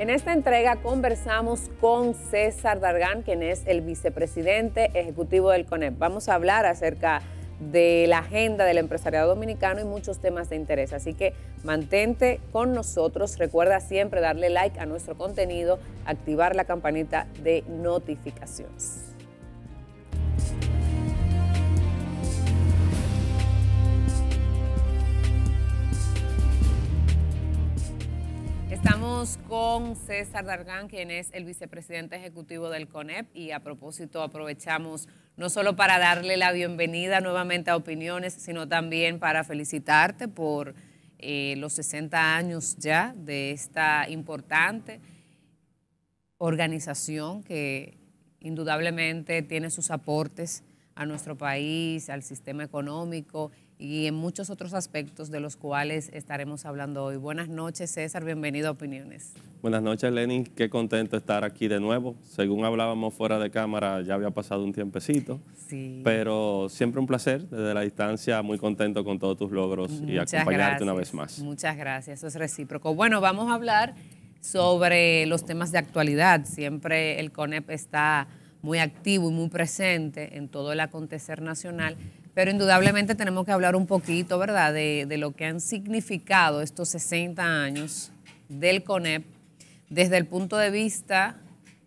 En esta entrega conversamos con César Dargan, quien es el vicepresidente ejecutivo del CONEP. Vamos a hablar acerca de la agenda del empresariado dominicano y muchos temas de interés. Así que mantente con nosotros. Recuerda siempre darle like a nuestro contenido, activar la campanita de notificaciones. Estamos con César Dargan, quien es el vicepresidente ejecutivo del CONEP y a propósito aprovechamos no solo para darle la bienvenida nuevamente a Opiniones, sino también para felicitarte por eh, los 60 años ya de esta importante organización que indudablemente tiene sus aportes a nuestro país, al sistema económico y en muchos otros aspectos de los cuales estaremos hablando hoy. Buenas noches, César, bienvenido a Opiniones. Buenas noches, Lenin, qué contento estar aquí de nuevo. Según hablábamos fuera de cámara, ya había pasado un tiempecito, sí. pero siempre un placer, desde la distancia, muy contento con todos tus logros y acompañarte una vez más. Muchas gracias, eso es recíproco. Bueno, vamos a hablar sobre los temas de actualidad. Siempre el CONEP está muy activo y muy presente en todo el acontecer nacional. Pero indudablemente tenemos que hablar un poquito, ¿verdad?, de, lo que han significado estos 60 años del CONEP desde el punto de vista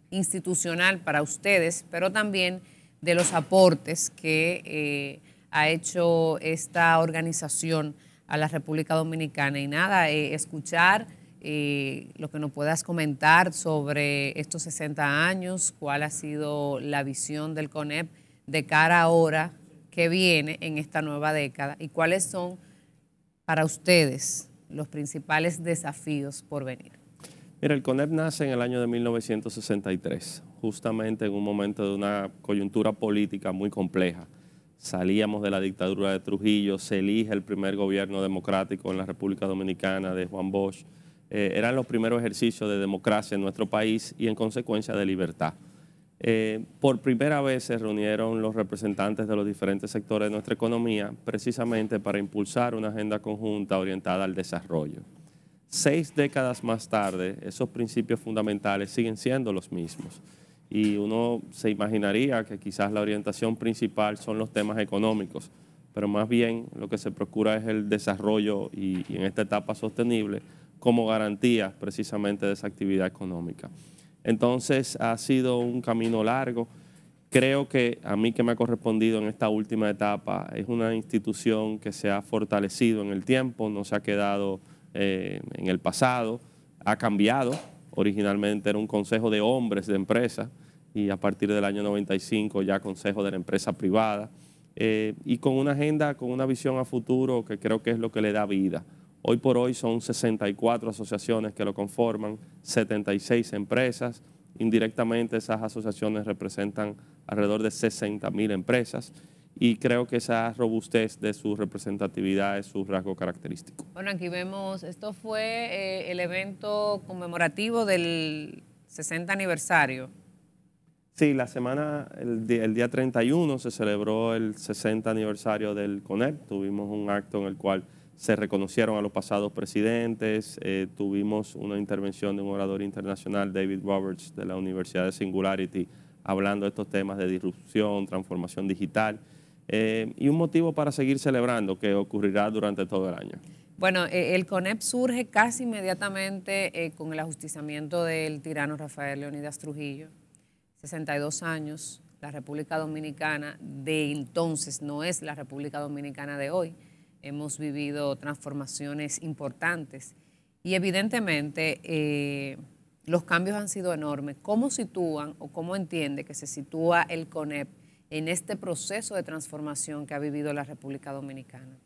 institucional para ustedes, pero también de los aportes que eh, ha hecho esta organización a la República Dominicana. Y nada, eh, escuchar eh, lo que nos puedas comentar sobre estos 60 años, cuál ha sido la visión del CONEP de cara ahora que viene en esta nueva década y cuáles son para ustedes los principales desafíos por venir. Mira, el CONEP nace en el año de 1963, justamente en un momento de una coyuntura política muy compleja. Salíamos de la dictadura de Trujillo, se elige el primer gobierno democrático en la República Dominicana de Juan Bosch. Eh, eran los primeros ejercicios de democracia en nuestro país y en consecuencia de libertad. Eh, por primera vez se reunieron los representantes de los diferentes sectores de nuestra economía precisamente para impulsar una agenda conjunta orientada al desarrollo. Seis décadas más tarde, esos principios fundamentales siguen siendo los mismos y uno se imaginaría que quizás la orientación principal son los temas económicos, pero más bien lo que se procura es el desarrollo y en esta etapa sostenible como garantía precisamente de esa actividad económica. Entonces ha sido un camino largo. Creo que a mí que me ha correspondido en esta última etapa es una institución que se ha fortalecido en el tiempo, no se ha quedado eh, en el pasado, ha cambiado. Originalmente era un consejo de hombres de empresa y a partir del año 95 ya consejo de la empresa privada. Eh, y con una agenda, con una visión a futuro que creo que es lo que le da vida. Hoy por hoy son 64 asociaciones que lo conforman, 76 empresas. Indirectamente esas asociaciones representan alrededor de 60 mil empresas y creo que esa robustez de su representatividad es su rasgo característico. Bueno, aquí vemos, esto fue eh, el evento conmemorativo del 60 aniversario. Sí, la semana, el día, 31 se celebró el 60 aniversario del CONEP, tuvimos un acto en el cual se reconocieron a los pasados presidentes, eh, tuvimos una intervención de un orador internacional, David Roberts, de la Universidad de Singularity, hablando de estos temas de disrupción, transformación digital, eh, y un motivo para seguir celebrando que ocurrirá durante todo el año. Bueno, eh, el CONEP surge casi inmediatamente con el ajustizamiento del tirano Rafael Leonidas Trujillo, 62 años, la República Dominicana de entonces no es la República Dominicana de hoy hemos vivido transformaciones importantes y evidentemente eh, los cambios han sido enormes. ¿Cómo sitúan o cómo entiende que se sitúa el CONEP en este proceso de transformación que ha vivido la República Dominicana?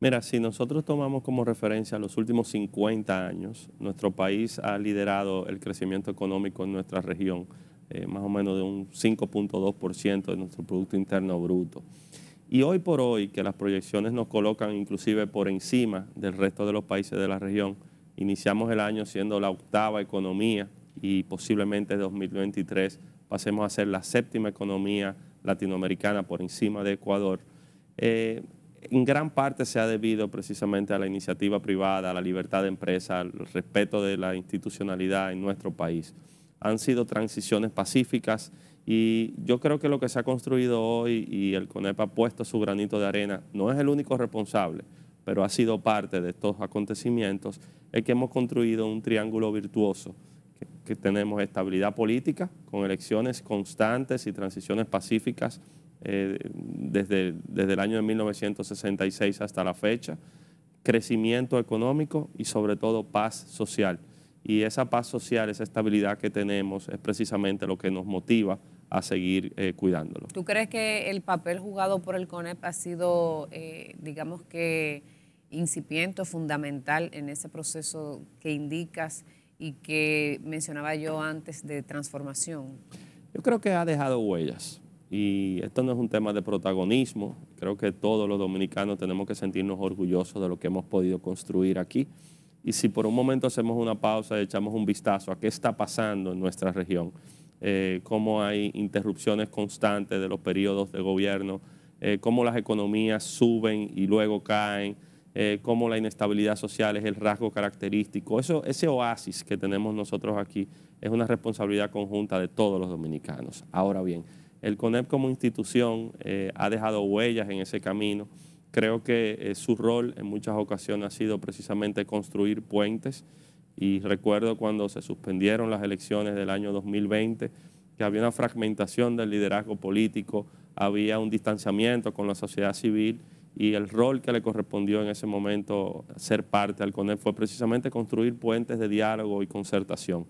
Mira, si nosotros tomamos como referencia los últimos 50 años, nuestro país ha liderado el crecimiento económico en nuestra región, eh, más o menos de un 5.2% de nuestro Producto Interno Bruto. Y hoy por hoy, que las proyecciones nos colocan inclusive por encima del resto de los países de la región, iniciamos el año siendo la octava economía y posiblemente en 2023 pasemos a ser la séptima economía latinoamericana por encima de Ecuador. Eh, en gran parte se ha debido precisamente a la iniciativa privada, a la libertad de empresa, al respeto de la institucionalidad en nuestro país. Han sido transiciones pacíficas y yo creo que lo que se ha construido hoy y el CONEP ha puesto su granito de arena, no es el único responsable, pero ha sido parte de estos acontecimientos, es que hemos construido un triángulo virtuoso, que, tenemos estabilidad política, con elecciones constantes y transiciones pacíficas eh, desde, desde el año de 1966 hasta la fecha, crecimiento económico y sobre todo paz social. Y esa paz social, esa estabilidad que tenemos es precisamente lo que nos motiva a seguir eh, cuidándolo. ¿Tú crees que el papel jugado por el CONEP ha sido, eh, digamos que, incipiente, fundamental en ese proceso que indicas y que mencionaba yo antes de transformación? Yo creo que ha dejado huellas y esto no es un tema de protagonismo, creo que todos los dominicanos tenemos que sentirnos orgullosos de lo que hemos podido construir aquí. Y si por un momento hacemos una pausa y echamos un vistazo a qué está pasando en nuestra región, eh, cómo hay interrupciones constantes de los periodos de gobierno, eh, cómo las economías suben y luego caen, eh, cómo la inestabilidad social es el rasgo característico. Eso, ese oasis que tenemos nosotros aquí es una responsabilidad conjunta de todos los dominicanos. Ahora bien, el CONEP como institución ha dejado huellas en ese camino. Creo que su rol en muchas ocasiones ha sido precisamente construir puentes, y recuerdo cuando se suspendieron las elecciones del año 2020, que había una fragmentación del liderazgo político, había un distanciamiento con la sociedad civil y el rol que le correspondió en ese momento ser parte al CONEP fue precisamente construir puentes de diálogo y concertación.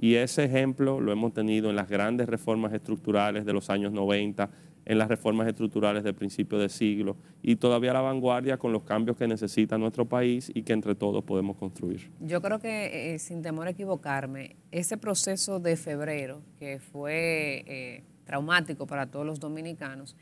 Y ese ejemplo lo hemos tenido en las grandes reformas estructurales de los años 90, en las reformas estructurales del principio de siglo y todavía a la vanguardia con los cambios que necesita nuestro país y que entre todos podemos construir. Yo creo que, eh, sin temor a equivocarme, ese proceso de febrero, que fue eh, traumático para todos los dominicanos,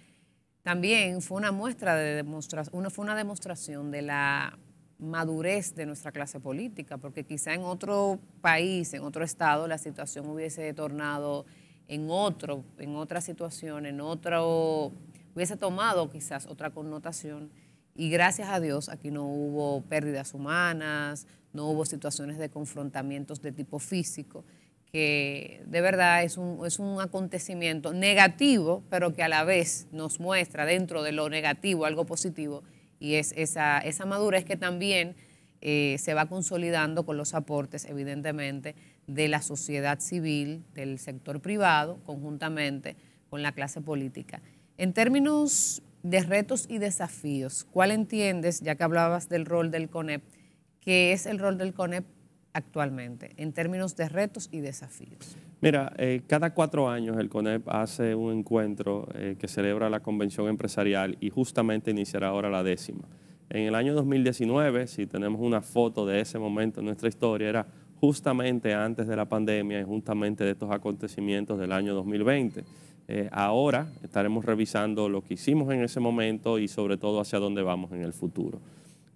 también fue una muestra de demostración, una, fue una demostración de la madurez de nuestra clase política, porque quizá en otro país, en otro estado, la situación hubiese tornado en otro, en otra situación, en otro, hubiese tomado quizás otra connotación. Y gracias a Dios aquí no hubo pérdidas humanas, no hubo situaciones de confrontamientos de tipo físico, que de verdad es un, acontecimiento negativo, pero que a la vez nos muestra dentro de lo negativo algo positivo. Y es esa, esa madurez que también eh, se va consolidando con los aportes, evidentemente, de la sociedad civil, del sector privado, conjuntamente con la clase política. En términos de retos y desafíos, ¿cuál entiendes, ya que hablabas del rol del CONEP, qué es el rol del CONEP actualmente en términos de retos y desafíos? Mira, eh, cada cuatro años el CONEP hace un encuentro eh, que celebra la convención empresarial y justamente iniciará ahora la décima. En el año 2019, si tenemos una foto de ese momento en nuestra historia, era justamente antes de la pandemia y justamente de estos acontecimientos del año 2020. Eh, ahora estaremos revisando lo que hicimos en ese momento y sobre todo hacia dónde vamos en el futuro.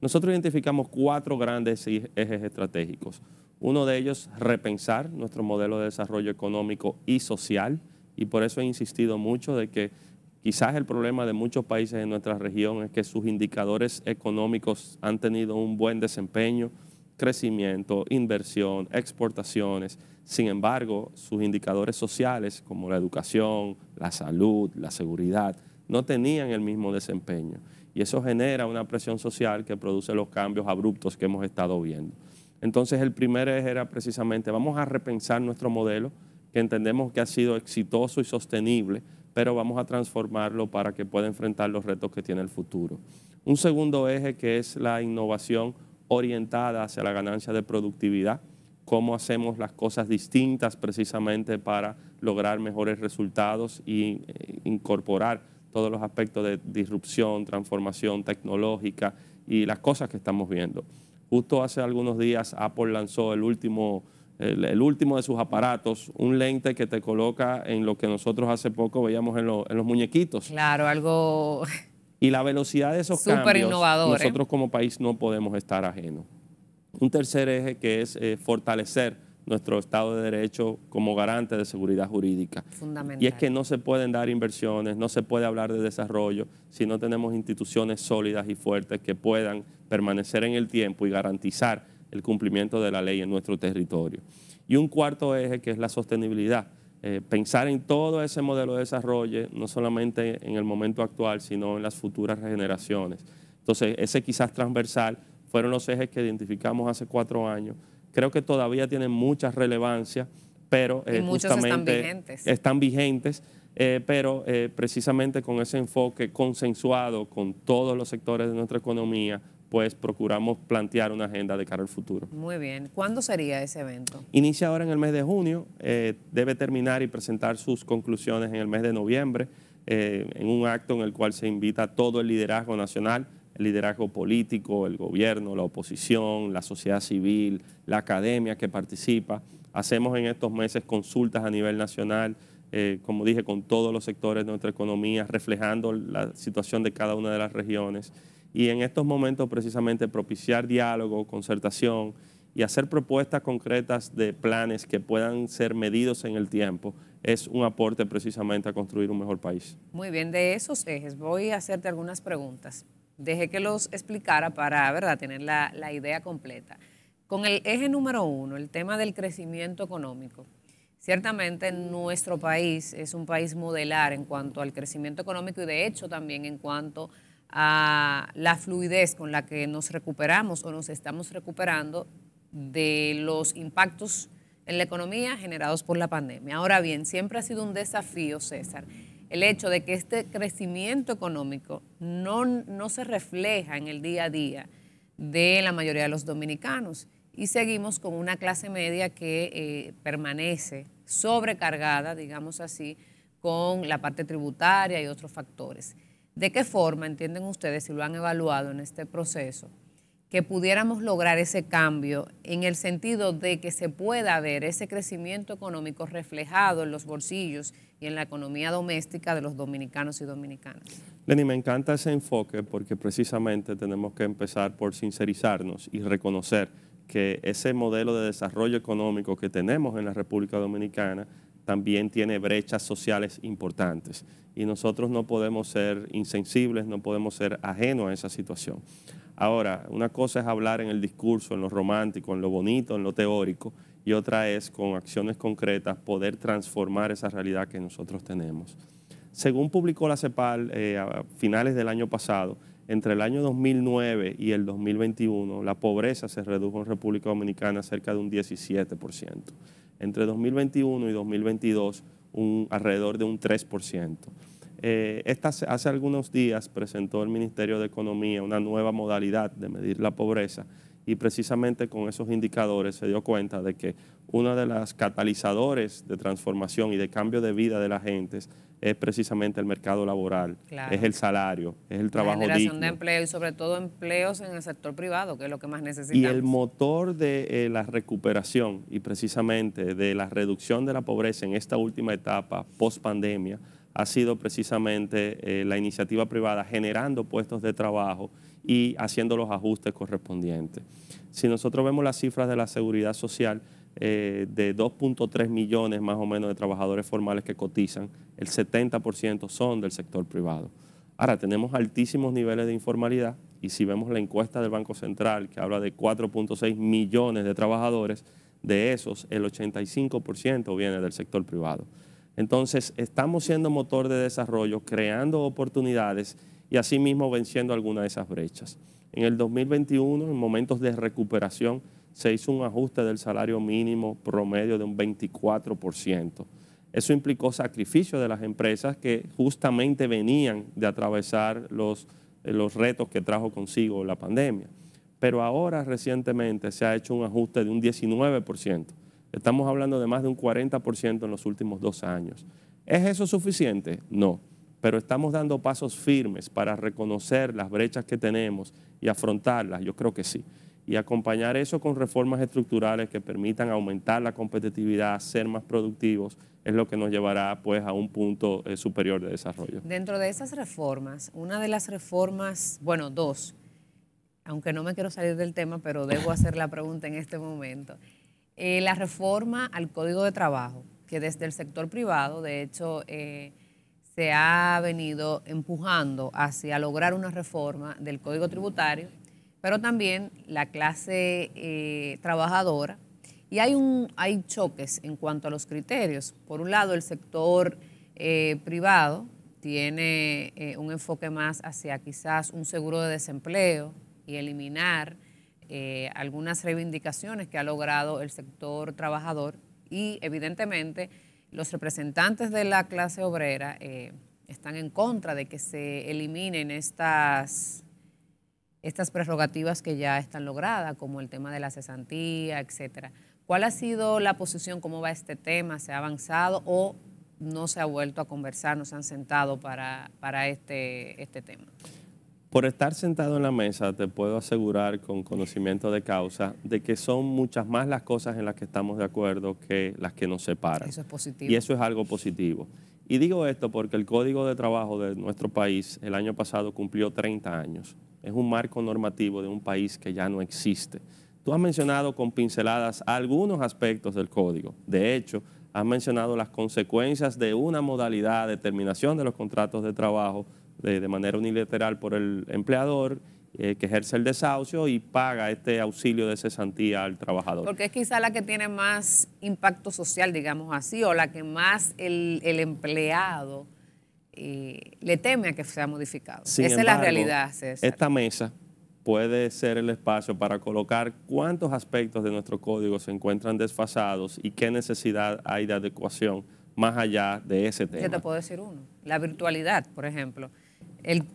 Nosotros identificamos cuatro grandes e-, ejes estratégicos. Uno de ellos, repensar nuestro modelo de desarrollo económico y social. Y por eso he insistido mucho de que quizás el problema de muchos países en nuestra región es que sus indicadores económicos han tenido un buen desempeño, crecimiento, inversión, exportaciones. Sin embargo, sus indicadores sociales como la educación, la salud, la seguridad, no tenían el mismo desempeño. Y eso genera una presión social que produce los cambios abruptos que hemos estado viendo. Entonces el primer eje era precisamente vamos a repensar nuestro modelo que entendemos que ha sido exitoso y sostenible, pero vamos a transformarlo para que pueda enfrentar los retos que tiene el futuro. Un segundo eje que es la innovación orientada hacia la ganancia de productividad, cómo hacemos las cosas distintas precisamente para lograr mejores resultados e incorporar todos los aspectos de disrupción, transformación tecnológica y las cosas que estamos viendo. Justo hace algunos días Apple lanzó el último, el, último de sus aparatos, un lente que te coloca en lo que nosotros hace poco veíamos en los muñequitos. Claro, algo y la velocidad de esos cambios, ¿eh? nosotros como país no podemos estar ajenos. Un tercer eje que es eh, fortalecer nuestro Estado de Derecho como garante de seguridad jurídica. Y es que no se pueden dar inversiones, no se puede hablar de desarrollo si no tenemos instituciones sólidas y fuertes que puedan permanecer en el tiempo y garantizar el cumplimiento de la ley en nuestro territorio. Y un cuarto eje que es la sostenibilidad. Eh, pensar en todo ese modelo de desarrollo, no solamente en el momento actual, sino en las futuras generaciones. Entonces, ese quizás transversal fueron los ejes que identificamos hace cuatro años. Creo que todavía tienen mucha relevancia, pero eh, justamente están vigentes. Están vigentes eh, pero precisamente con ese enfoque consensuado con todos los sectores de nuestra economía, pues procuramos plantear una agenda de cara al futuro. Muy bien. ¿Cuándo sería ese evento? Inicia ahora en el mes de junio, eh, debe terminar y presentar sus conclusiones en el mes de noviembre, eh, en un acto en el cual se invita a todo el liderazgo nacional, el liderazgo político, el gobierno, la oposición, la sociedad civil, la academia que participa. Hacemos en estos meses consultas a nivel nacional, eh, como dije, con todos los sectores de nuestra economía, reflejando la situación de cada una de las regiones y en estos momentos precisamente propiciar diálogo, concertación y hacer propuestas concretas de planes que puedan ser medidos en el tiempo es un aporte precisamente a construir un mejor país. Muy bien, de esos ejes voy a hacerte algunas preguntas. Dejé que los explicara para ¿verdad? tener la, idea completa. Con el eje número uno, el tema del crecimiento económico. Ciertamente nuestro país es un país modelar en cuanto al crecimiento económico y de hecho también en cuanto a la fluidez con la que nos recuperamos o nos estamos recuperando de los impactos en la economía generados por la pandemia. Ahora bien, siempre ha sido un desafío, César, el hecho de que este crecimiento económico no, se refleja en el día a día de la mayoría de los dominicanos y seguimos con una clase media que eh, permanece sobrecargada, digamos así, con la parte tributaria y otros factores. ¿De qué forma entienden ustedes, si lo han evaluado en este proceso, que pudiéramos lograr ese cambio en el sentido de que se pueda ver ese crecimiento económico reflejado en los bolsillos y en la economía doméstica de los dominicanos y dominicanas? Lenny, me encanta ese enfoque porque precisamente tenemos que empezar por sincerizarnos y reconocer que ese modelo de desarrollo económico que tenemos en la República Dominicana también tiene brechas sociales importantes. Y nosotros no podemos ser insensibles, no podemos ser ajenos a esa situación. Ahora, una cosa es hablar en el discurso, en lo romántico, en lo bonito, en lo teórico, y otra es con acciones concretas poder transformar esa realidad que nosotros tenemos. Según publicó la CEPAL eh, a finales del año pasado, entre el año 2009 y el 2021 la pobreza se redujo en República Dominicana cerca de un 17% entre 2021 y 2022 un, alrededor de un 3%. Eh, hace algunos días presentó el Ministerio de Economía una nueva modalidad de medir la pobreza y precisamente con esos indicadores se dio cuenta de que uno de las catalizadores de transformación y de cambio de vida de la gente es precisamente el mercado laboral, es el salario, es el trabajo la generación de empleo y sobre todo empleos en el sector privado, que es lo que más necesitamos. Y el motor de eh, la recuperación y precisamente de la reducción de la pobreza en esta última etapa post pandemia ha sido precisamente eh, la iniciativa privada generando puestos de trabajo y haciendo los ajustes correspondientes. Si nosotros vemos las cifras de la seguridad social, eh, de 2.3 millones más o menos de trabajadores formales que cotizan, el 70% son del sector privado. Ahora, tenemos altísimos niveles de informalidad y si vemos la encuesta del Banco Central que habla de 4.6 millones de trabajadores, de esos el 85% viene del sector privado. Entonces, estamos siendo motor de desarrollo, creando oportunidades y asimismo venciendo algunas de esas brechas. En el 2021, en momentos de recuperación, se hizo un ajuste del salario mínimo promedio de un 24%. Eso implicó sacrificio de las empresas que justamente venían de atravesar los, eh, los retos que trajo consigo la pandemia. Pero ahora recientemente se ha hecho un ajuste de un 19%. Estamos hablando de más de un 40% en los últimos dos años. ¿Es eso suficiente? No, pero estamos dando pasos firmes para reconocer las brechas que tenemos y afrontarlas, yo creo que sí. Y acompañar eso con reformas estructurales que permitan aumentar la competitividad, ser más productivos, es lo que nos llevará pues a un punto eh, superior de desarrollo. Dentro de esas reformas, una de las reformas, bueno, dos, aunque no me quiero salir del tema, pero debo hacer la pregunta en este momento eh, la reforma al Código de Trabajo, que desde el sector privado, de hecho, eh, se ha venido empujando hacia lograr una reforma del Código Tributario, pero también la clase eh, trabajadora. Y hay, un, hay choques en cuanto a los criterios. Por un lado, el sector privado tiene un enfoque más hacia quizás un seguro de desempleo y eliminar eh, algunas reivindicaciones que ha logrado el sector trabajador y evidentemente los representantes de la clase obrera eh, están en contra de que se eliminen estas, estas prerrogativas que ya están logradas, como el tema de la cesantía, etcétera. ¿Cuál ha sido la posición? ¿Cómo va este tema? ¿Se ha avanzado o no se ha vuelto a conversar, no se han sentado para, este, este tema? Por estar sentado en la mesa, te puedo asegurar con conocimiento de causa de que son muchas más las cosas en las que estamos de acuerdo que las que nos separan. Eso es positivo. Y eso es algo positivo. Y digo esto porque el Código de Trabajo de nuestro país el año pasado cumplió 30 años. Es un marco normativo de un país que ya no existe. Tú has mencionado con pinceladas algunos aspectos del código. De hecho, has mencionado las consecuencias de una modalidad de terminación de los contratos de trabajo de, manera unilateral por el empleador eh, que ejerce el desahucio y paga este auxilio de cesantía al trabajador. Porque es quizá la que tiene más impacto social, digamos así, o la que más el, empleado eh, le teme a que sea modificado. Esa es la realidad. Esta mesa puede ser el espacio para colocar cuántos aspectos de nuestro código se encuentran desfasados y qué necesidad hay de adecuación más allá de ese tema. ¿Qué te puedo decir uno, la virtualidad, por ejemplo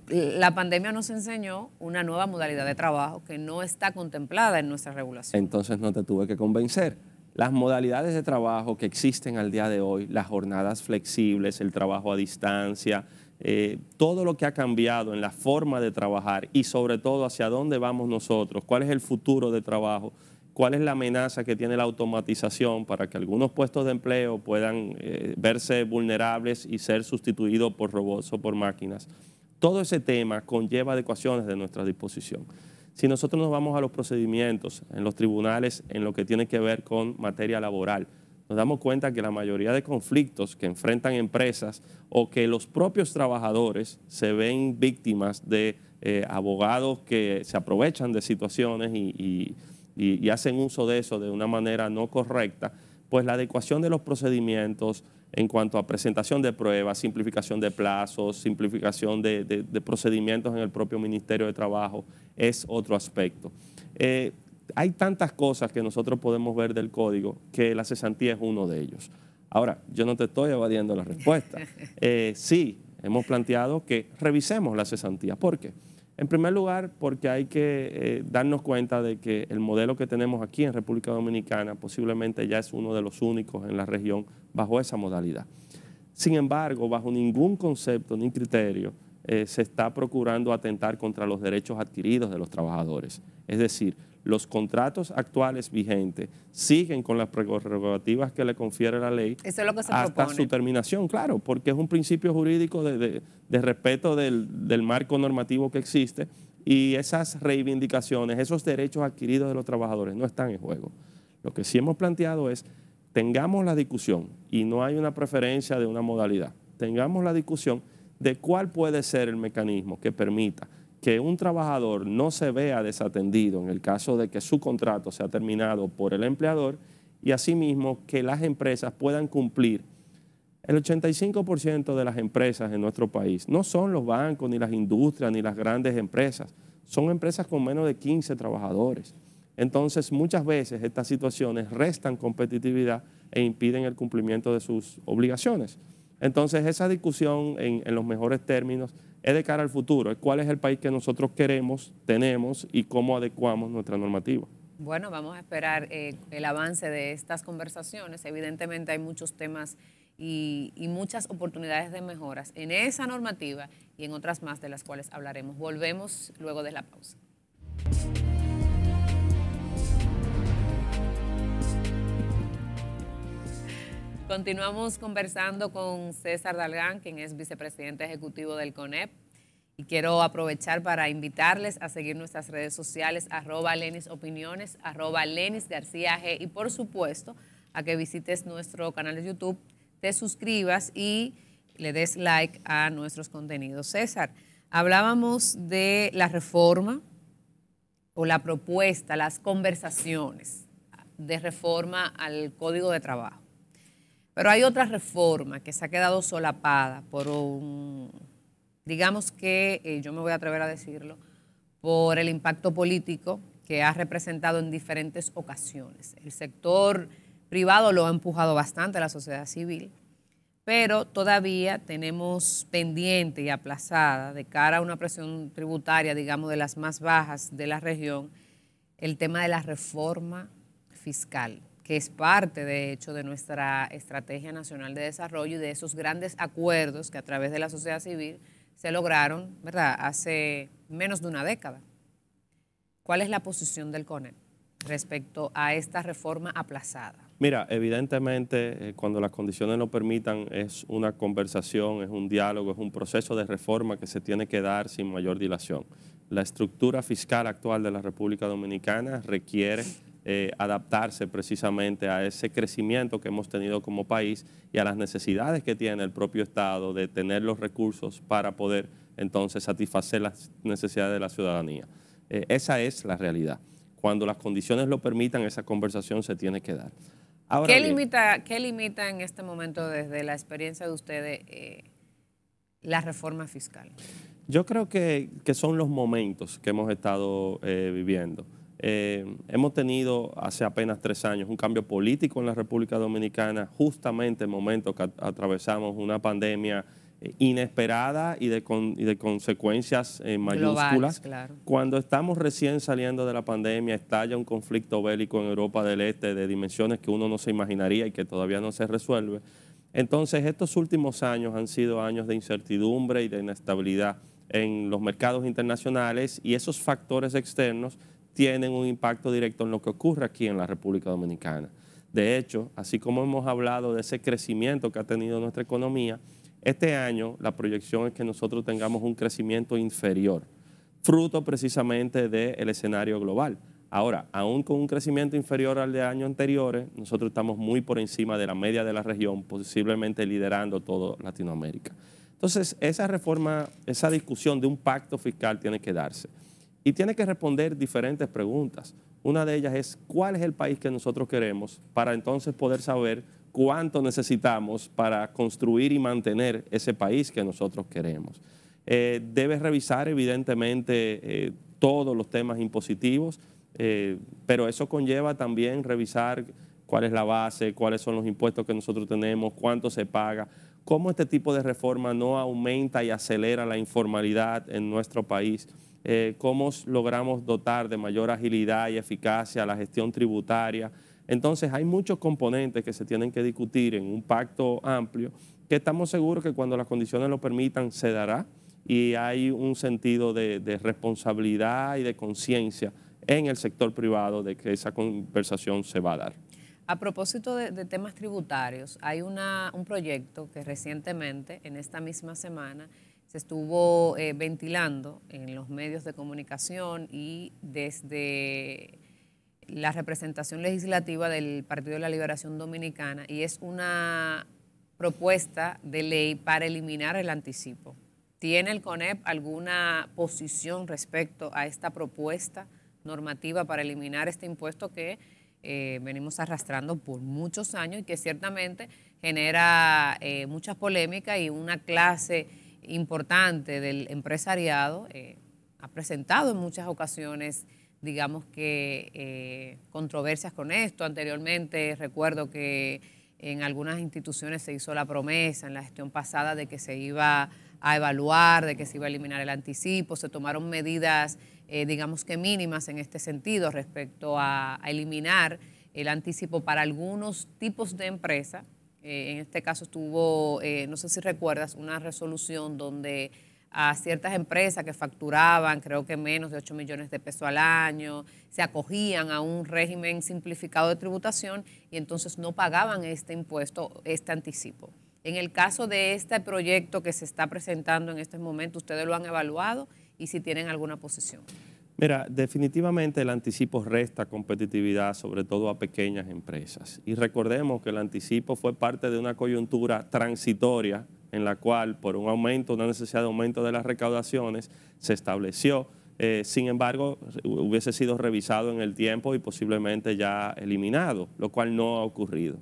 la pandemia nos enseñó una nueva modalidad de trabajo que no está contemplada en nuestra regulación. Entonces no te tuve que convencer. Las modalidades de trabajo que existen al día de hoy, las jornadas flexibles, el trabajo a distancia, eh, todo lo que ha cambiado en la forma de trabajar y sobre todo hacia dónde vamos nosotros, cuál es el futuro de trabajo, cuál es la amenaza que tiene la automatización para que algunos puestos de empleo puedan eh, verse vulnerables y ser sustituidos por robots o por máquinas todo ese tema conlleva adecuaciones de nuestra disposición. Si nosotros nos vamos a los procedimientos en los tribunales en lo que tiene que ver con materia laboral, nos damos cuenta que la mayoría de conflictos que enfrentan empresas o que los propios trabajadores se ven víctimas de eh, abogados que se aprovechan de situaciones y, y hacen uso de eso de una manera no correcta, pues la adecuación de los procedimientos, en cuanto a presentación de pruebas, simplificación de plazos, simplificación de, procedimientos en el propio Ministerio de Trabajo, es otro aspecto. Eh, hay tantas cosas que nosotros podemos ver del código que la cesantía es uno de ellos. Ahora, yo no te estoy evadiendo la respuesta. Eh, sí, hemos planteado que revisemos la cesantía. ¿Por qué? En primer lugar, porque hay que eh, darnos cuenta de que el modelo que tenemos aquí en República Dominicana posiblemente ya es uno de los únicos en la región bajo esa modalidad. Sin embargo, bajo ningún concepto ni criterio eh, se está procurando atentar contra los derechos adquiridos de los trabajadores. Es decir, los contratos actuales vigentes siguen con las prerrogativas que le confiere la ley hasta su terminación, claro, porque es un principio jurídico de, respeto del, del, marco normativo que existe y esas reivindicaciones, esos derechos adquiridos de los trabajadores no están en juego. Lo que sí hemos planteado es, tengamos la discusión, y no hay una preferencia de una modalidad, tengamos la discusión de cuál puede ser el mecanismo que permita que un trabajador no se vea desatendido en el caso de que su contrato sea terminado por el empleador y asimismo que las empresas puedan cumplir. El 85% de las empresas en nuestro país no son los bancos, ni las industrias, ni las grandes empresas, son empresas con menos de 15 trabajadores. Entonces, muchas veces estas situaciones restan competitividad e impiden el cumplimiento de sus obligaciones. Entonces, esa discusión en, en los mejores términos es de cara al futuro, es cuál es el país que nosotros queremos, tenemos y cómo adecuamos nuestra normativa. Bueno, vamos a esperar eh, el avance de estas conversaciones. Evidentemente hay muchos temas y muchas oportunidades de mejoras en esa normativa y en otras más de las cuales hablaremos. Volvemos luego de la pausa. Continuamos conversando con César Dalgán, quien es vicepresidente ejecutivo del CONEP. Y quiero aprovechar para invitarles a seguir nuestras redes sociales, arroba Lenis Opiniones, arroba Lenis García G. Y por supuesto, a que visites nuestro canal de YouTube, te suscribas y le des like a nuestros contenidos. César, hablábamos de la reforma o la propuesta, las conversaciones de reforma al Código de Trabajo. Pero hay otra reforma que se ha quedado solapada por un, digamos que, eh, yo me voy a atrever a decirlo, por el impacto político que ha representado en diferentes ocasiones. El sector privado lo ha empujado bastante la sociedad civil, pero todavía tenemos pendiente y aplazada de cara a una presión tributaria, digamos, de las más bajas de la región, el tema de la reforma fiscal que es parte, de hecho, de nuestra Estrategia Nacional de Desarrollo y de esos grandes acuerdos que a través de la sociedad civil se lograron, ¿verdad?, hace menos de una década. ¿Cuál es la posición del CONEP respecto a esta reforma aplazada? Mira, evidentemente, eh, cuando las condiciones lo permitan, es una conversación, es un diálogo, es un proceso de reforma que se tiene que dar sin mayor dilación. La estructura fiscal actual de la República Dominicana requiere eh, adaptarse precisamente a ese crecimiento que hemos tenido como país y a las necesidades que tiene el propio Estado de tener los recursos para poder entonces satisfacer las necesidades de la ciudadanía. Eh, esa es la realidad. Cuando las condiciones lo permitan, esa conversación se tiene que dar. ¿Qué, limita, limita en este momento desde la experiencia de ustedes eh, la reforma fiscal? Yo creo que, son los momentos que hemos estado viviendo. Eh, hemos tenido hace apenas tres años un cambio político en la República Dominicana, justamente en momento que atravesamos una pandemia eh, inesperada y de, consecuencias eh, mayúsculas. Cuando estamos recién saliendo de la pandemia, estalla un conflicto bélico en Europa del Este de dimensiones que uno no se imaginaría y que todavía no se resuelve. Entonces, estos últimos años han sido años de incertidumbre y de inestabilidad en los mercados internacionales y esos factores externos tienen un impacto directo en lo que ocurre aquí en la República Dominicana. De hecho, así como hemos hablado de ese crecimiento que ha tenido nuestra economía, este año la proyección es que nosotros tengamos un crecimiento inferior, fruto precisamente del escenario global. Ahora, aún con un crecimiento inferior al de años anteriores, nosotros estamos muy por encima de la media de la región, posiblemente liderando todo Latinoamérica. Entonces, esa reforma, esa discusión de un pacto fiscal tiene que darse. Y tiene que responder diferentes preguntas. Una de ellas es, ¿cuál es el país que nosotros queremos para entonces poder saber cuánto necesitamos para construir y mantener ese país que nosotros queremos? Eh, debes revisar evidentemente eh, todos los temas impositivos, eh, pero eso conlleva también revisar cuál es la base, cuáles son los impuestos que nosotros tenemos, cuánto se paga, cómo este tipo de reforma no aumenta y acelera la informalidad en nuestro país. Eh, cómo logramos dotar de mayor agilidad y eficacia a la gestión tributaria. Entonces hay muchos componentes que se tienen que discutir en un pacto amplio que estamos seguros que cuando las condiciones lo permitan se dará y hay un sentido de, responsabilidad y de conciencia en el sector privado de que esa conversación se va a dar. A propósito de, temas tributarios, hay un proyecto que recientemente, en esta misma semana, se estuvo eh, ventilando en los medios de comunicación y desde la representación legislativa del Partido de la Liberación Dominicana y es una propuesta de ley para eliminar el anticipo. ¿Tiene el CONEP alguna posición respecto a esta propuesta normativa para eliminar este impuesto que eh, venimos arrastrando por muchos años y que ciertamente genera eh, mucha polémica y una clase importante del empresariado eh, ha presentado en muchas ocasiones, digamos que, eh, controversias con esto. Anteriormente recuerdo que en algunas instituciones se hizo la promesa en la gestión pasada de que se iba a evaluar, de que se iba a eliminar el anticipo, se tomaron medidas, eh, digamos que mínimas en este sentido respecto a, eliminar el anticipo para algunos tipos de empresa eh, en este caso estuvo, eh, no sé si recuerdas, una resolución donde a ciertas empresas que facturaban, creo que menos de 8 millones de pesos al año, se acogían a un régimen simplificado de tributación y entonces no pagaban este impuesto, este anticipo. En el caso de este proyecto que se está presentando en este momento, ¿ustedes lo han evaluado y si tienen alguna posición? Mira, definitivamente el anticipo resta competitividad, sobre todo a pequeñas empresas. Y recordemos que el anticipo fue parte de una coyuntura transitoria en la cual, por un aumento, una necesidad de aumento de las recaudaciones, se estableció. Eh, sin embargo, hubiese sido revisado en el tiempo y posiblemente ya eliminado, lo cual no ha ocurrido.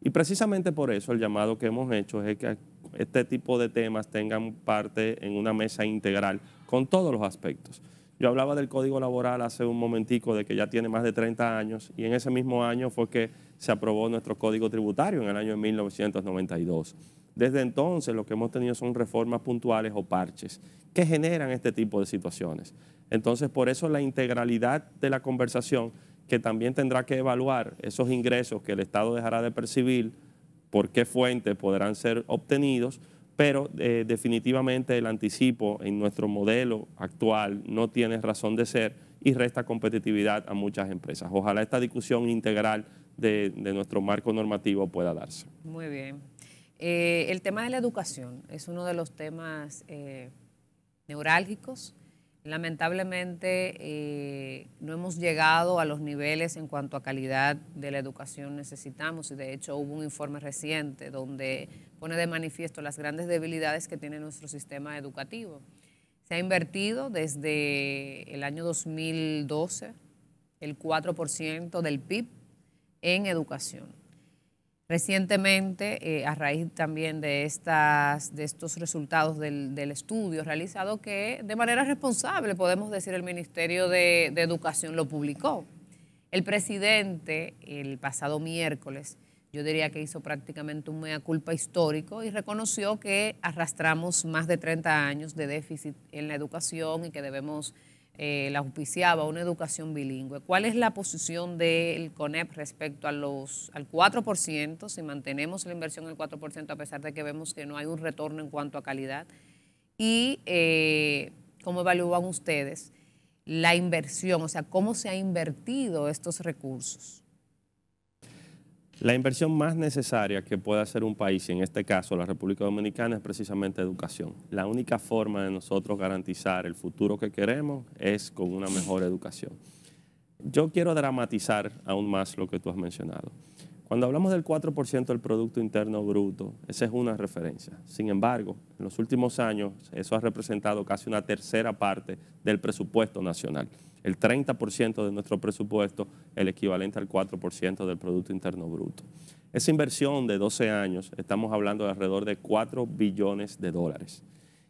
Y precisamente por eso el llamado que hemos hecho es que este tipo de temas tengan parte en una mesa integral con todos los aspectos. Yo hablaba del Código Laboral hace un momentico, de que ya tiene más de 30 años, y en ese mismo año fue que se aprobó nuestro Código Tributario, en el año 1992. Desde entonces lo que hemos tenido son reformas puntuales o parches que generan este tipo de situaciones. Entonces, por eso la integralidad de la conversación, que también tendrá que evaluar esos ingresos que el Estado dejará de percibir, por qué fuentes podrán ser obtenidos, pero eh, definitivamente el anticipo en nuestro modelo actual no tiene razón de ser y resta competitividad a muchas empresas. Ojalá esta discusión integral de, nuestro marco normativo pueda darse. Muy bien. Eh, el tema de la educación es uno de los temas eh, neurálgicos Lamentablemente eh, no hemos llegado a los niveles en cuanto a calidad de la educación necesitamos y de hecho hubo un informe reciente donde pone de manifiesto las grandes debilidades que tiene nuestro sistema educativo. Se ha invertido desde el año 2012 el 4% del PIB en educación. Recientemente, eh, a raíz también de, estas, de estos resultados del, estudio realizado, que de manera responsable, podemos decir, el Ministerio de, de Educación lo publicó. El presidente, el pasado miércoles, yo diría que hizo prácticamente un mea culpa histórico y reconoció que arrastramos más de 30 años de déficit en la educación y que debemos eh, la auspiciaba una educación bilingüe. ¿Cuál es la posición del CONEP respecto a al 4%, si mantenemos la inversión en el 4%, a pesar de que vemos que no hay un retorno en cuanto a calidad? ¿Y eh, cómo evalúan ustedes la inversión? O sea, ¿cómo se han invertido estos recursos? La inversión más necesaria que puede hacer un país, y en este caso la República Dominicana, es precisamente educación. La única forma de nosotros garantizar el futuro que queremos es con una mejor educación. Yo quiero dramatizar aún más lo que tú has mencionado. Cuando hablamos del 4% del Producto Interno Bruto, esa es una referencia. Sin embargo, en los últimos años eso ha representado casi una tercera parte del presupuesto nacional el 30% de nuestro presupuesto, el equivalente al 4% del Producto Interno Bruto. Esa inversión de 12 años, estamos hablando de alrededor de 4 billones de dólares.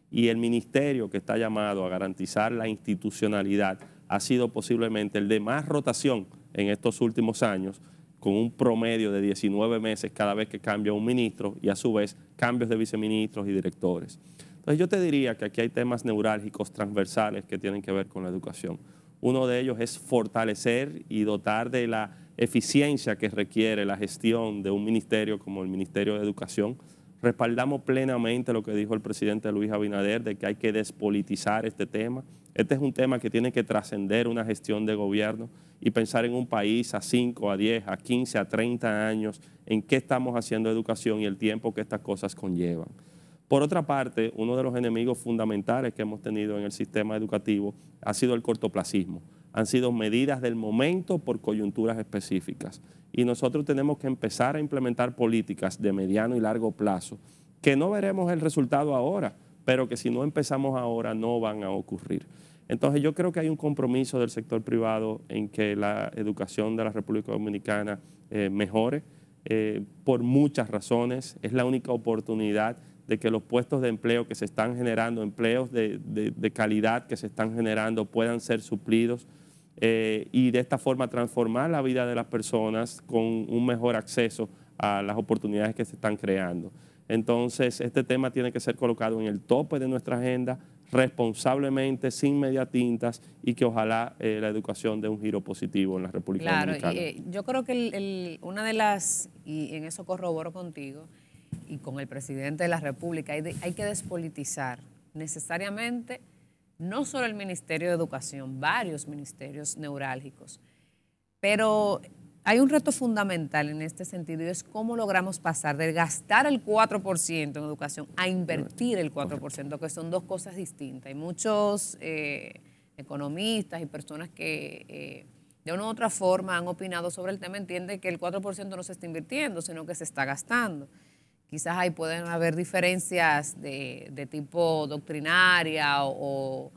Y el ministerio que está llamado a garantizar la institucionalidad ha sido posiblemente el de más rotación en estos últimos años, con un promedio de 19 meses cada vez que cambia un ministro y a su vez cambios de viceministros y directores. Entonces yo te diría que aquí hay temas neurálgicos transversales que tienen que ver con la educación. Uno de ellos es fortalecer y dotar de la eficiencia que requiere la gestión de un ministerio como el Ministerio de Educación. Respaldamos plenamente lo que dijo el presidente Luis Abinader de que hay que despolitizar este tema. Este es un tema que tiene que trascender una gestión de gobierno y pensar en un país a 5, a 10, a 15, a 30 años, en qué estamos haciendo educación y el tiempo que estas cosas conllevan. Por otra parte, uno de los enemigos fundamentales que hemos tenido en el sistema educativo ha sido el cortoplacismo. Han sido medidas del momento por coyunturas específicas. Y nosotros tenemos que empezar a implementar políticas de mediano y largo plazo, que no veremos el resultado ahora, pero que si no empezamos ahora no van a ocurrir. Entonces yo creo que hay un compromiso del sector privado en que la educación de la República Dominicana eh, mejore eh, por muchas razones. Es la única oportunidad de que los puestos de empleo que se están generando, empleos de, calidad que se están generando puedan ser suplidos eh, y de esta forma transformar la vida de las personas con un mejor acceso a las oportunidades que se están creando. Entonces, este tema tiene que ser colocado en el tope de nuestra agenda, responsablemente, sin media tintas y que ojalá eh, la educación dé un giro positivo en la República claro, Dominicana. Claro, eh, yo creo que una de las, y en eso corroboro contigo, y con el presidente de la República, hay, que despolitizar necesariamente no solo el Ministerio de Educación, varios ministerios neurálgicos. Pero hay un reto fundamental en este sentido y es cómo logramos pasar de gastar el 4% en educación a invertir el 4%, que son dos cosas distintas. hay muchos eh, economistas y personas que eh, de una u otra forma han opinado sobre el tema entienden que el 4% no se está invirtiendo, sino que se está gastando quizás ahí pueden haber diferencias de, tipo doctrinaria o,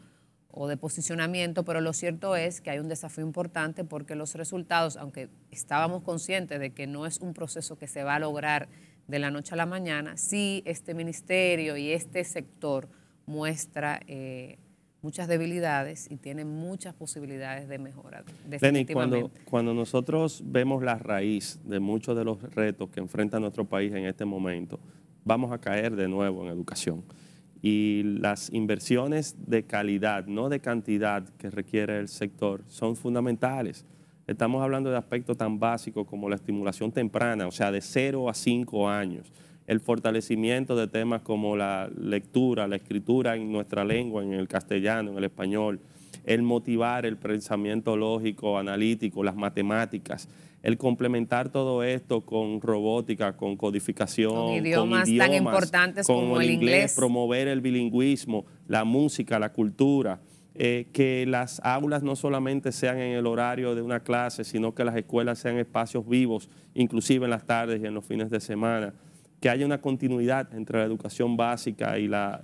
de posicionamiento, pero lo cierto es que hay un desafío importante porque los resultados, aunque estábamos conscientes de que no es un proceso que se va a lograr de la noche a la mañana, sí este ministerio y este sector muestra eh, muchas debilidades y tiene muchas posibilidades de mejora. Lenny, cuando, cuando nosotros vemos la raíz de muchos de los retos que enfrenta nuestro país en este momento, vamos a caer de nuevo en educación. Y las inversiones de calidad, no de cantidad que requiere el sector, son fundamentales. Estamos hablando de aspectos tan básicos como la estimulación temprana, o sea, de 0 a 5 años el fortalecimiento de temas como la lectura, la escritura en nuestra lengua, en el castellano, en el español, el motivar el pensamiento lógico, analítico, las matemáticas, el complementar todo esto con robótica, con codificación, con idiomas, tan importantes como el inglés, promover el bilingüismo, la música, la cultura. Eh, que las aulas no solamente sean en el horario de una clase, sino que las escuelas sean espacios vivos, inclusive en las tardes y en los fines de semana que haya una continuidad entre la educación básica y la,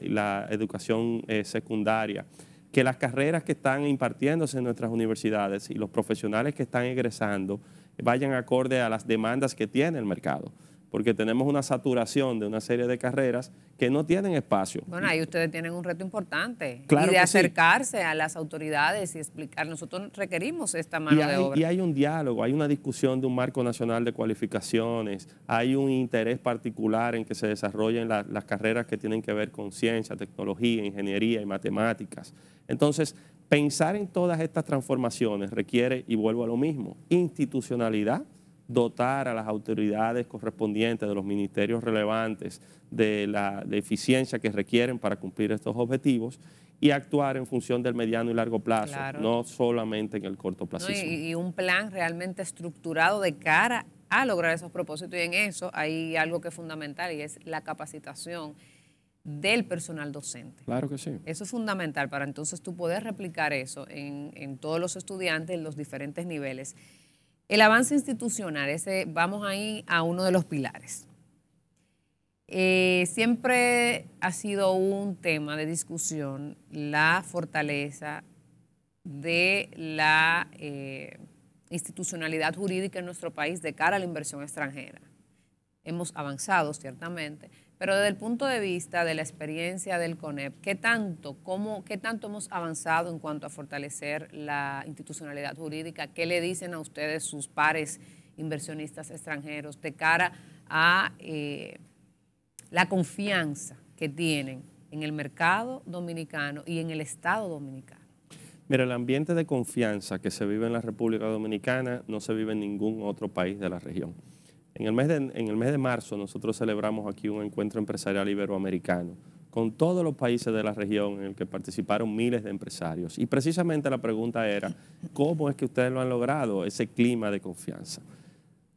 educación eh, secundaria, que las carreras que están impartiéndose en nuestras universidades y los profesionales que están egresando vayan acorde a las demandas que tiene el mercado porque tenemos una saturación de una serie de carreras que no tienen espacio. Bueno, ahí ustedes tienen un reto importante claro y de acercarse a las autoridades y explicar. Nosotros requerimos esta mano de obra. Y hay un diálogo, hay una discusión de un marco nacional de cualificaciones, hay un interés particular en que se desarrollen las carreras que tienen que ver con ciencia, tecnología, ingeniería y matemáticas. Entonces, pensar en todas estas transformaciones requiere, y vuelvo a lo mismo, institucionalidad dotar a las autoridades correspondientes de los ministerios relevantes de la eficiencia que requieren para cumplir estos objetivos y actuar en función del mediano y largo plazo, no solamente en el corto plazo. y, un plan realmente estructurado de cara a lograr esos propósitos. Y en eso hay algo que es fundamental y es la capacitación del personal docente. Claro que sí. Eso es fundamental para entonces tú poder replicar eso en, en todos los estudiantes en los diferentes niveles. El avance institucional, vamos ahí a uno de los pilares. Eh, siempre ha sido un tema de discusión la fortaleza de la eh, institucionalidad jurídica en nuestro país de cara a la inversión extranjera. Hemos avanzado, ciertamente, pero desde el punto de vista de la experiencia del CONEP, ¿qué tanto, cómo, ¿qué tanto hemos avanzado en cuanto a fortalecer la institucionalidad jurídica? ¿Qué le dicen a ustedes sus pares inversionistas extranjeros de cara a eh, la confianza que tienen en el mercado dominicano y en el Estado dominicano? Mira, el ambiente de confianza que se vive en la República Dominicana no se vive en ningún otro país de la región. En el, mes de, marzo nosotros celebramos aquí un encuentro empresarial iberoamericano con todos los países de la región en el que participaron miles de empresarios. Y precisamente la pregunta era, ¿cómo es que ustedes lo han logrado, ese clima de confianza?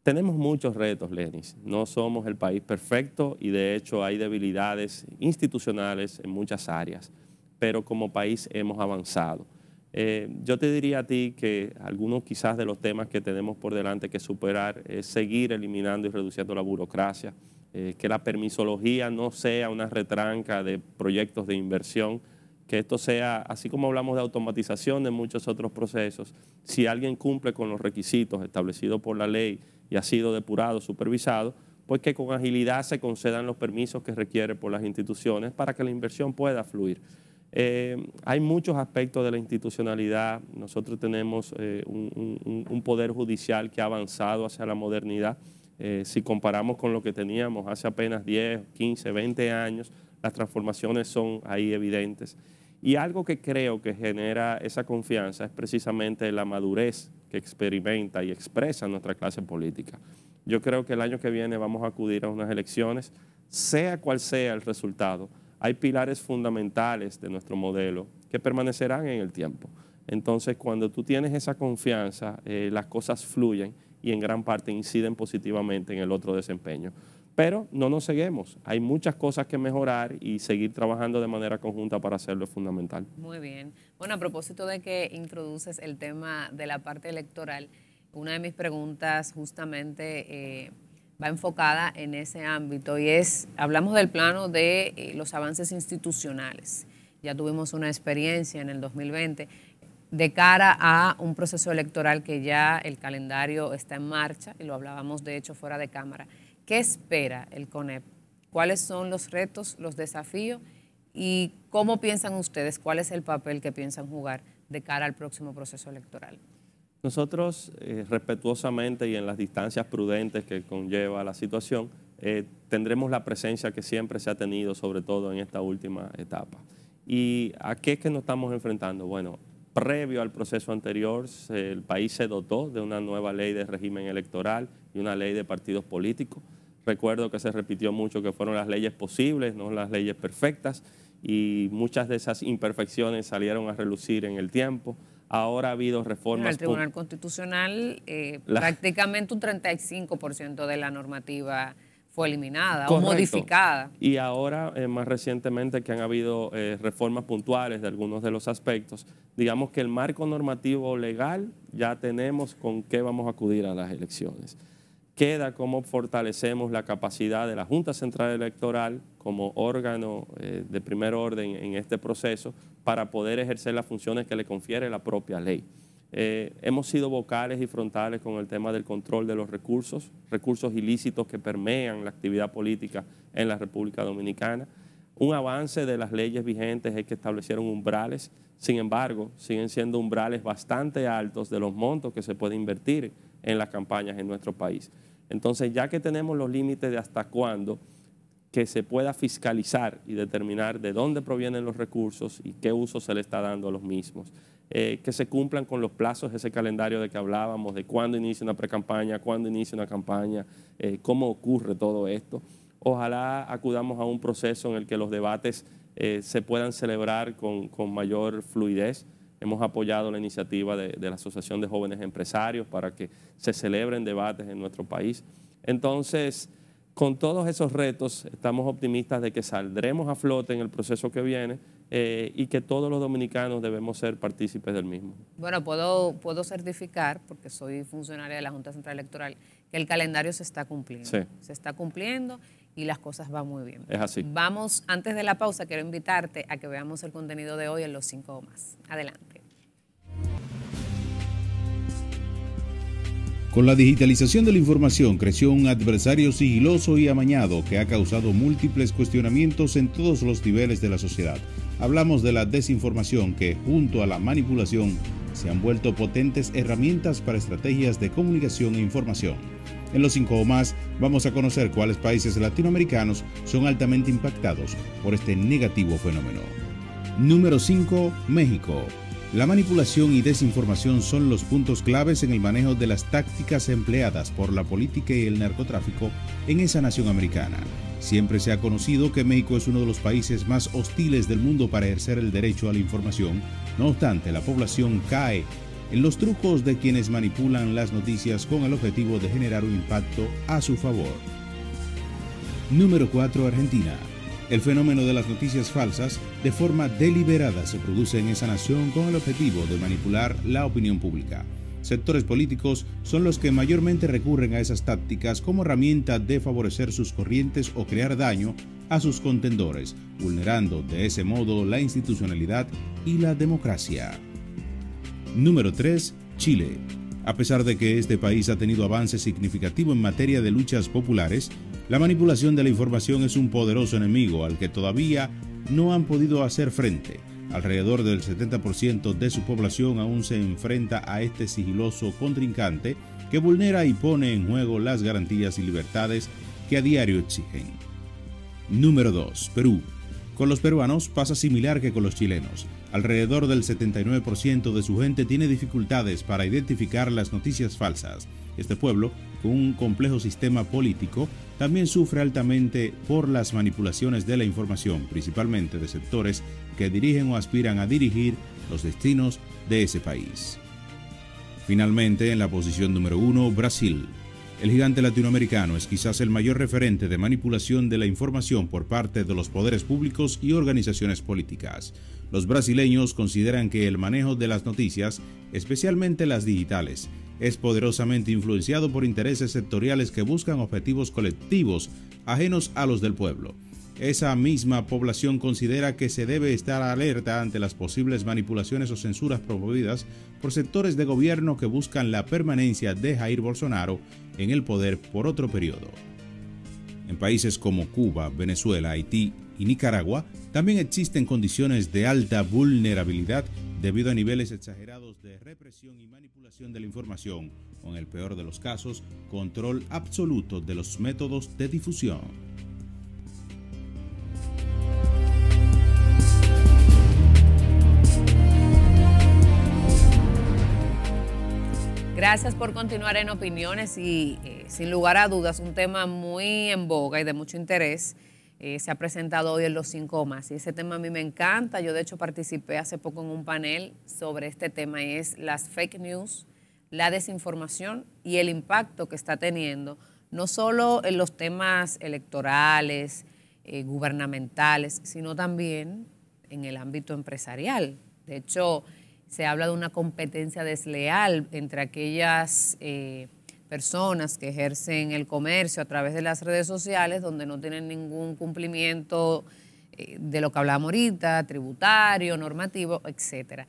Tenemos muchos retos, Lenis. No somos el país perfecto y de hecho hay debilidades institucionales en muchas áreas, pero como país hemos avanzado. Eh, yo te diría a ti que algunos quizás de los temas que tenemos por delante que superar es seguir eliminando y reduciendo la burocracia, eh, que la permisología no sea una retranca de proyectos de inversión, que esto sea, así como hablamos de automatización de muchos otros procesos, si alguien cumple con los requisitos establecidos por la ley y ha sido depurado, supervisado, pues que con agilidad se concedan los permisos que requiere por las instituciones para que la inversión pueda fluir. Eh, hay muchos aspectos de la institucionalidad. Nosotros tenemos eh, un, poder judicial que ha avanzado hacia la modernidad. Eh, si comparamos con lo que teníamos hace apenas 10, 15, 20 años, las transformaciones son ahí evidentes. Y algo que creo que genera esa confianza es precisamente la madurez que experimenta y expresa nuestra clase política. Yo creo que el año que viene vamos a acudir a unas elecciones, sea cual sea el resultado hay pilares fundamentales de nuestro modelo que permanecerán en el tiempo. Entonces, cuando tú tienes esa confianza, eh, las cosas fluyen y en gran parte inciden positivamente en el otro desempeño. Pero no nos seguimos. Hay muchas cosas que mejorar y seguir trabajando de manera conjunta para hacerlo es fundamental. Muy bien. Bueno, a propósito de que introduces el tema de la parte electoral, una de mis preguntas justamente eh, va enfocada en ese ámbito y es, hablamos del plano de eh, los avances institucionales. Ya tuvimos una experiencia en el 2020 de cara a un proceso electoral que ya el calendario está en marcha y lo hablábamos de hecho fuera de cámara. ¿Qué espera el CONEP? ¿Cuáles son los retos, los desafíos y cómo piensan ustedes, cuál es el papel que piensan jugar de cara al próximo proceso electoral? Nosotros, eh, respetuosamente y en las distancias prudentes que conlleva la situación, eh, tendremos la presencia que siempre se ha tenido, sobre todo en esta última etapa. ¿Y a qué es que nos estamos enfrentando? Bueno, previo al proceso anterior, el país se dotó de una nueva ley de régimen electoral y una ley de partidos políticos. Recuerdo que se repitió mucho que fueron las leyes posibles, no las leyes perfectas, y muchas de esas imperfecciones salieron a relucir en el tiempo. Ahora ha habido reformas. En el Tribunal Constitucional eh, prácticamente un 35% de la normativa fue eliminada o modificada. Y ahora, eh, más recientemente, que han habido eh, reformas puntuales de algunos de los aspectos, digamos que el marco normativo legal ya tenemos con qué vamos a acudir a las elecciones queda cómo fortalecemos la capacidad de la Junta Central Electoral como órgano eh, de primer orden en este proceso para poder ejercer las funciones que le confiere la propia ley. Eh, hemos sido vocales y frontales con el tema del control de los recursos, recursos ilícitos que permean la actividad política en la República Dominicana. Un avance de las leyes vigentes es que establecieron umbrales, sin embargo, siguen siendo umbrales bastante altos de los montos que se puede invertir en las campañas en nuestro país. Entonces, ya que tenemos los límites de hasta cuándo que se pueda fiscalizar y determinar de dónde provienen los recursos y qué uso se le está dando a los mismos. Eh, que se cumplan con los plazos de ese calendario de que hablábamos, de cuándo inicia una precampaña, cuándo inicia una campaña, eh, cómo ocurre todo esto. Ojalá acudamos a un proceso en el que los debates eh, se puedan celebrar con mayor fluidez. Hemos apoyado la iniciativa de, la Asociación de Jóvenes Empresarios para que se celebren debates en nuestro país. Entonces, con todos esos retos, estamos optimistas de que saldremos a flote en el proceso que viene eh, y que todos los dominicanos debemos ser partícipes del mismo. Bueno, puedo, puedo certificar, porque soy funcionaria de la Junta Central Electoral, que el calendario se está cumpliendo. Se está cumpliendo y las cosas van muy bien. Es así. Vamos, antes de la pausa, quiero invitarte a que veamos el contenido de hoy en los cinco más. Adelante. Con la digitalización de la información creció un adversario sigiloso y amañado que ha causado múltiples cuestionamientos en todos los niveles de la sociedad. Hablamos de la desinformación que, junto a la manipulación, se han vuelto potentes herramientas para estrategias de comunicación e información. En los cinco o más vamos a conocer cuáles países latinoamericanos son altamente impactados por este negativo fenómeno. Número 5. México. La manipulación y desinformación son los puntos claves en el manejo de las tácticas empleadas por la política y el narcotráfico en esa nación americana. Siempre se ha conocido que México es uno de los países más hostiles del mundo para ejercer el derecho a la información, no obstante la población cae en los trucos de quienes manipulan las noticias con el objetivo de generar un impacto a su favor. Número 4. Argentina. El fenómeno de las noticias falsas de forma deliberada se produce en esa nación con el objetivo de manipular la opinión pública. Sectores políticos son los que mayormente recurren a esas tácticas como herramienta de favorecer sus corrientes o crear daño a sus contendores, vulnerando de ese modo la institucionalidad y la democracia. Número 3. Chile. A pesar de que este país ha tenido avances significativos en materia de luchas populares, la manipulación de la información es un poderoso enemigo al que todavía no han podido hacer frente. Alrededor del 70% de su población aún se enfrenta a este sigiloso contrincante que vulnera y pone en juego las garantías y libertades que a diario exigen. Número 2. Perú. Con los peruanos pasa similar que con los chilenos Alrededor del 79% de su gente tiene dificultades para identificar las noticias falsas. Este pueblo, con un complejo sistema político, también sufre altamente por las manipulaciones de la información, principalmente de sectores que dirigen o aspiran a dirigir los destinos de ese país. Finalmente, en la posición número 1, Brasil. El gigante latinoamericano es quizás el mayor referente de manipulación de la información por parte de los poderes públicos y organizaciones políticas. Los brasileños consideran que el manejo de las noticias, especialmente las digitales, es poderosamente influenciado por intereses sectoriales que buscan objetivos colectivos ajenos a los del pueblo. Esa misma población considera que se debe estar alerta ante las posibles manipulaciones o censuras promovidas por sectores de gobierno que buscan la permanencia de Jair Bolsonaro en el poder por otro periodo. En países como Cuba, Venezuela, Haití y Nicaragua, también existen condiciones de alta vulnerabilidad debido a niveles exagerados de represión y manipulación de la información, o en el peor de los casos, control absoluto de los métodos de difusión. Gracias por continuar en opiniones y eh, sin lugar a dudas un tema muy en boga y de mucho interés eh, se ha presentado hoy en los más Y ese tema a mí me encanta. Yo de hecho participé hace poco en un panel sobre este tema es las fake news, la desinformación y el impacto que está teniendo, no solo en los temas electorales, eh, gubernamentales, sino también en el ámbito empresarial. De hecho, se habla de una competencia desleal entre aquellas... Eh, personas que ejercen el comercio a través de las redes sociales, donde no tienen ningún cumplimiento eh, de lo que hablamos ahorita, tributario, normativo, etcétera.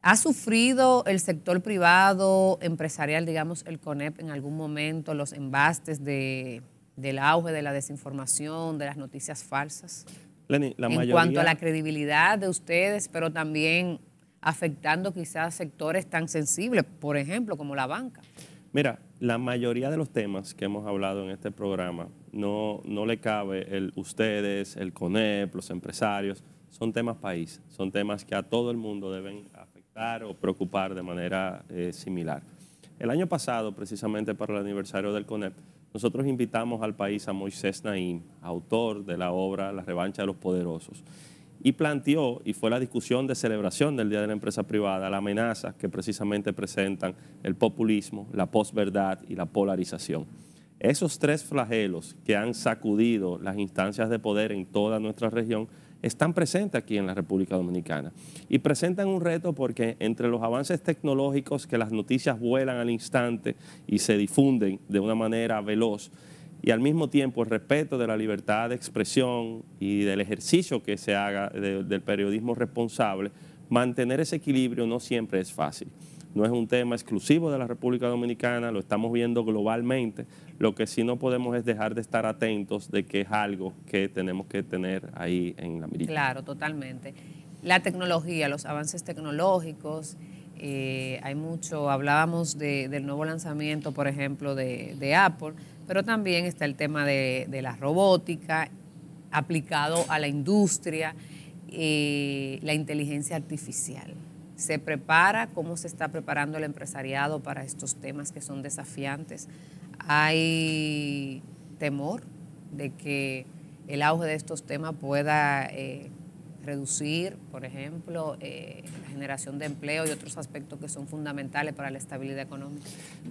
¿Ha sufrido el sector privado, empresarial, digamos, el CONEP en algún momento los embastes de, del auge de la desinformación, de las noticias falsas? en cuanto a la credibilidad de ustedes, pero también afectando quizás sectores tan sensibles, por ejemplo, como la banca. Mira, la mayoría de los temas que hemos hablado en este programa no, le cabe el ustedes, el CONEP, los empresarios, son temas país, son temas que a todo el mundo deben afectar o preocupar de manera eh, similar. El año pasado, precisamente para el aniversario del CONEP, nosotros invitamos al país a Moisés Naim, autor de la obra La revancha de los poderosos y planteó, y fue la discusión de celebración del Día de la Empresa Privada, la amenaza que precisamente presentan el populismo, la posverdad y la polarización. Esos tres flagelos que han sacudido las instancias de poder en toda nuestra región están presentes aquí en la República Dominicana y presentan un reto porque entre los avances tecnológicos que las noticias vuelan al instante y se difunden de una manera veloz, y al mismo tiempo el respeto de la libertad de expresión y del ejercicio que se haga del periodismo responsable, mantener ese equilibrio no siempre es fácil. No es un tema exclusivo de la República Dominicana, lo estamos viendo globalmente. Lo que sí no podemos es dejar de estar atentos de que es algo que tenemos que tener ahí en la mirilla. Claro, totalmente. La tecnología, los avances tecnológicos, eh, hay mucho, hablábamos del nuevo lanzamiento, por ejemplo, de Apple, pero también está el tema de, la robótica aplicado a la industria, eh, la inteligencia artificial. ¿Se prepara? ¿Cómo se está preparando el empresariado para estos temas que son desafiantes? ¿Hay temor de que el auge de estos temas pueda eh, reducir, por ejemplo, eh, la generación de empleo y otros aspectos que son fundamentales para la estabilidad económica?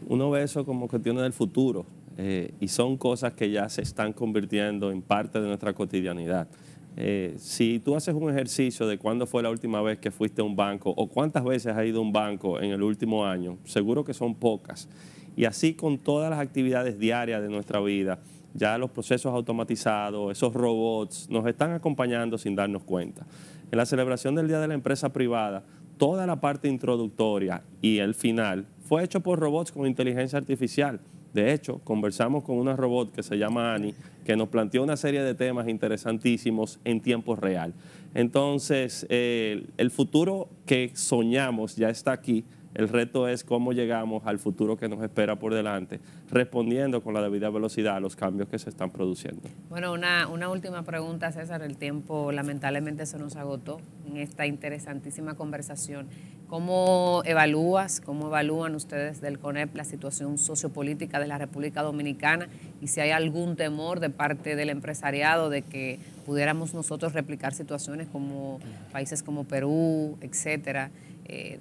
Uno ve eso como cuestiones del futuro, eh, y son cosas que ya se están convirtiendo en parte de nuestra cotidianidad. Eh, si tú haces un ejercicio de cuándo fue la última vez que fuiste a un banco o cuántas veces has ido a un banco en el último año, seguro que son pocas. Y así con todas las actividades diarias de nuestra vida, ya los procesos automatizados, esos robots, nos están acompañando sin darnos cuenta. En la celebración del Día de la Empresa Privada, toda la parte introductoria y el final fue hecho por robots con inteligencia artificial. De hecho, conversamos con una robot que se llama Ani, que nos planteó una serie de temas interesantísimos en tiempo real. Entonces, el futuro que soñamos ya está aquí. El reto es cómo llegamos al futuro que nos espera por delante, respondiendo con la debida velocidad a los cambios que se están produciendo. Bueno, una última pregunta, César. El tiempo lamentablemente se nos agotó en esta interesantísima conversación. ¿Cómo evalúas, cómo evalúan ustedes del CONEP la situación sociopolítica de la República Dominicana y si hay algún temor de parte del empresariado de que pudiéramos nosotros replicar situaciones como países como Perú, etcétera, eh,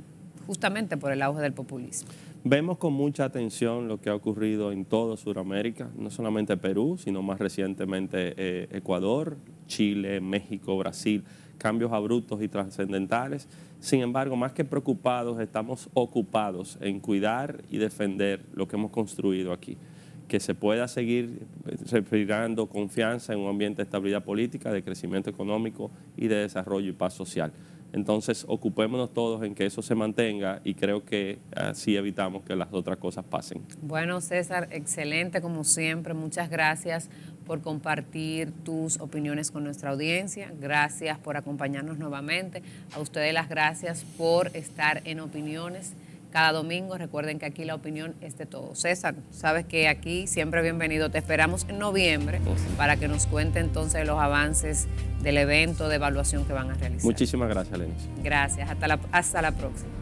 justamente por el auge del populismo? Vemos con mucha atención lo que ha ocurrido en todo Sudamérica, no solamente Perú, sino más recientemente eh, Ecuador, Chile, México, Brasil, cambios abruptos y trascendentales sin embargo, más que preocupados, estamos ocupados en cuidar y defender lo que hemos construido aquí. Que se pueda seguir respirando confianza en un ambiente de estabilidad política, de crecimiento económico y de desarrollo y paz social. Entonces, ocupémonos todos en que eso se mantenga y creo que así evitamos que las otras cosas pasen. Bueno, César, excelente como siempre. Muchas gracias por compartir tus opiniones con nuestra audiencia. Gracias por acompañarnos nuevamente. A ustedes las gracias por estar en opiniones cada domingo. Recuerden que aquí la opinión es de todos. César, sabes que aquí siempre bienvenido. Te esperamos en noviembre oh, para que nos cuente entonces los avances del evento de evaluación que van a realizar. Muchísimas gracias, Lenis. Gracias. Hasta la, hasta la próxima.